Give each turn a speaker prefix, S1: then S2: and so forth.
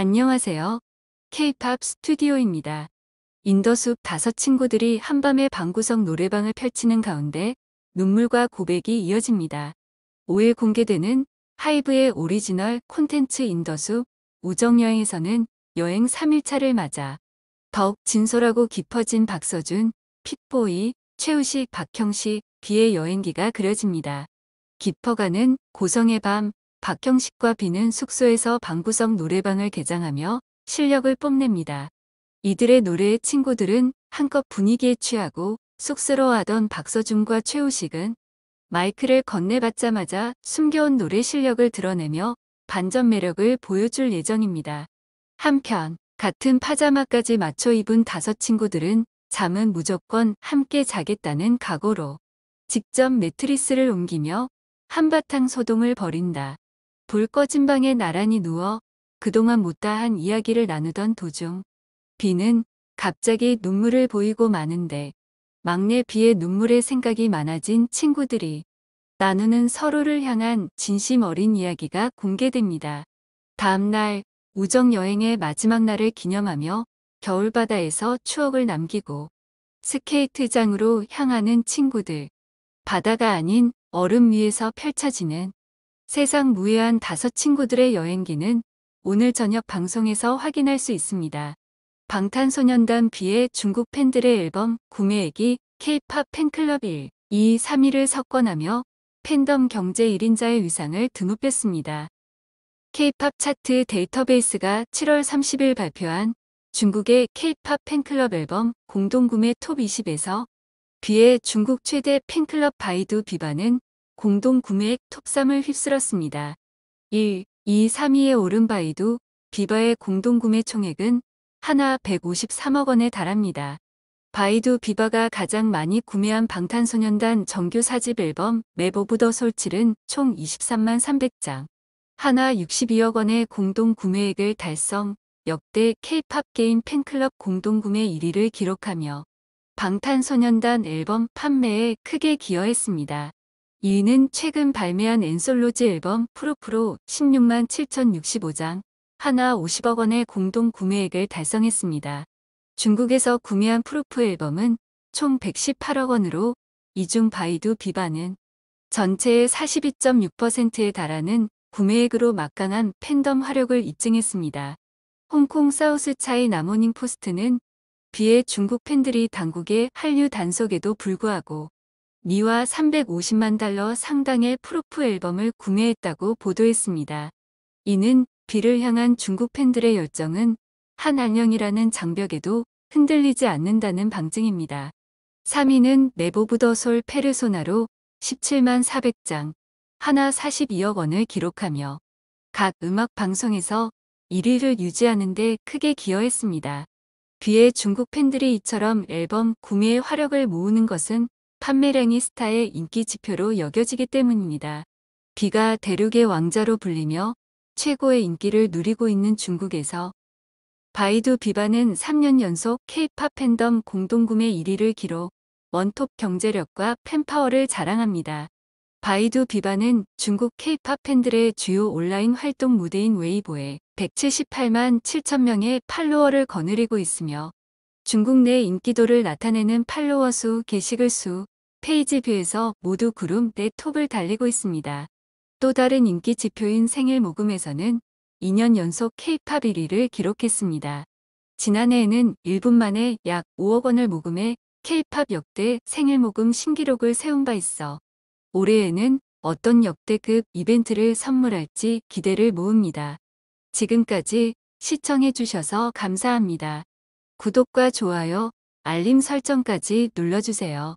S1: 안녕하세요. K-팝 스튜디오입니다. 인더숲 다섯 친구들이 한밤에 방구석 노래방을 펼치는 가운데 눈물과 고백이 이어집니다. 5일 공개되는 하이브의 오리지널 콘텐츠 인더숲 우정여행에서는 여행 3일차를 맞아 더욱 진솔하고 깊어진 박서준, 핏보이, 최우식, 박형식, 비의 여행기가 그려집니다. 깊어가는 고성의 밤, 박형식과 비는 숙소에서 방구석 노래방을 개장하며 실력을 뽐냅니다. 이들의 노래에 친구들은 한껏 분위기에 취하고 쑥스러워하던 박서준과 최우식은 마이크를 건네받자마자 숨겨온 노래 실력을 드러내며 반전 매력을 보여줄 예정입니다. 한편 같은 파자마까지 맞춰 입은 다섯 친구들은 잠은 무조건 함께 자겠다는 각오로 직접 매트리스를 옮기며 한바탕 소동을 벌인다. 불 꺼진 방에 나란히 누워 그동안 못다한 이야기를 나누던 도중 비는 갑자기 눈물을 보이고 마는데 막내 비의 눈물의 생각이 많아진 친구들이 나누는 서로를 향한 진심 어린 이야기가 공개됩니다. 다음날 우정 여행의 마지막 날을 기념하며 겨울바다에서 추억을 남기고 스케이트장으로 향하는 친구들. 바다가 아닌 얼음 위에서 펼쳐지는 세상 무해한 다섯 친구들의 여행기는 오늘 저녁 방송에서 확인할 수 있습니다. 방탄소년단 B의 중국 팬들의 앨범 구매액이 K-팝 팬클럽 1, 2, 3위를 석권하며 팬덤 경제 1인자의 위상을 드높였습니다. K-팝 차트 데이터베이스가 7월 30일 발표한 중국의 K-팝 팬클럽 앨범 공동구매 톱 20에서 B의 중국 최대 팬클럽 바이두 비바는 공동 구매액 톱3을 휩쓸었습니다. 1. 2, 3위에 오른 바이두, 비바의 공동 구매 총액은 하나 153억 원에 달합니다. 바이두 비바가 가장 많이 구매한 방탄소년단 정규 사집 앨범 매보브더 솔칠은 총 23만 300장, 하나 62억 원의 공동 구매액을 달성, 역대 K-팝 게임 팬클럽 공동 구매 1위를 기록하며 방탄소년단 앨범 판매에 크게 기여했습니다. 이는 최근 발매한 엔솔로지 앨범 프로프로 16만 7,065장, 하나 50억 원의 공동 구매액을 달성했습니다. 중국에서 구매한 프로프 앨범은 총 118억 원으로 이중 바이두 비바는 전체의 42.6%에 달하는 구매액으로 막강한 팬덤 화력을 입증했습니다. 홍콩 사우스 차이나 모닝 포스트는 비해 중국 팬들이 당국의 한류 단속에도 불구하고 미와 350만 달러 상당의 프로프 앨범을 구매했다고 보도했습니다. 이는 비를 향한 중국 팬들의 열정은 한 안녕이라는 장벽에도 흔들리지 않는다는 방증입니다. 3위는 네보브더솔 페르소나로 17만 400장, 하나 42억 원을 기록하며 각 음악 방송에서 1위를 유지하는 데 크게 기여했습니다. 비에 중국 팬들이 이처럼 앨범 구매의 화력을 모으는 것은 판매량이 스타의 인기 지표로 여겨지기 때문입니다. 비가 대륙의 왕자로 불리며 최고의 인기를 누리고 있는 중국에서 바이두 비바는 3년 연속 K-팝 팬덤 공동구매 1위를 기록, 원톱 경제력과 팬파워를 자랑합니다. 바이두 비바는 중국 K-팝 팬들의 주요 온라인 활동 무대인 웨이보에 178만 7천 명의 팔로워를 거느리고 있으며 중국 내 인기도를 나타내는 팔로워 수, 게시글 수, 페이지 뷰에서 모두 구름 내 톱을 달리고 있습니다. 또 다른 인기 지표인 생일 모금에서는 2년 연속 K-팝 1위를 기록했습니다. 지난해에는 1분 만에 약 5억 원을 모금해 K-팝 역대 생일 모금 신기록을 세운 바 있어 올해에는 어떤 역대급 이벤트를 선물할지 기대를 모읍니다. 지금까지 시청해주셔서 감사합니다. 구독과 좋아요, 알림 설정까지 눌러주세요.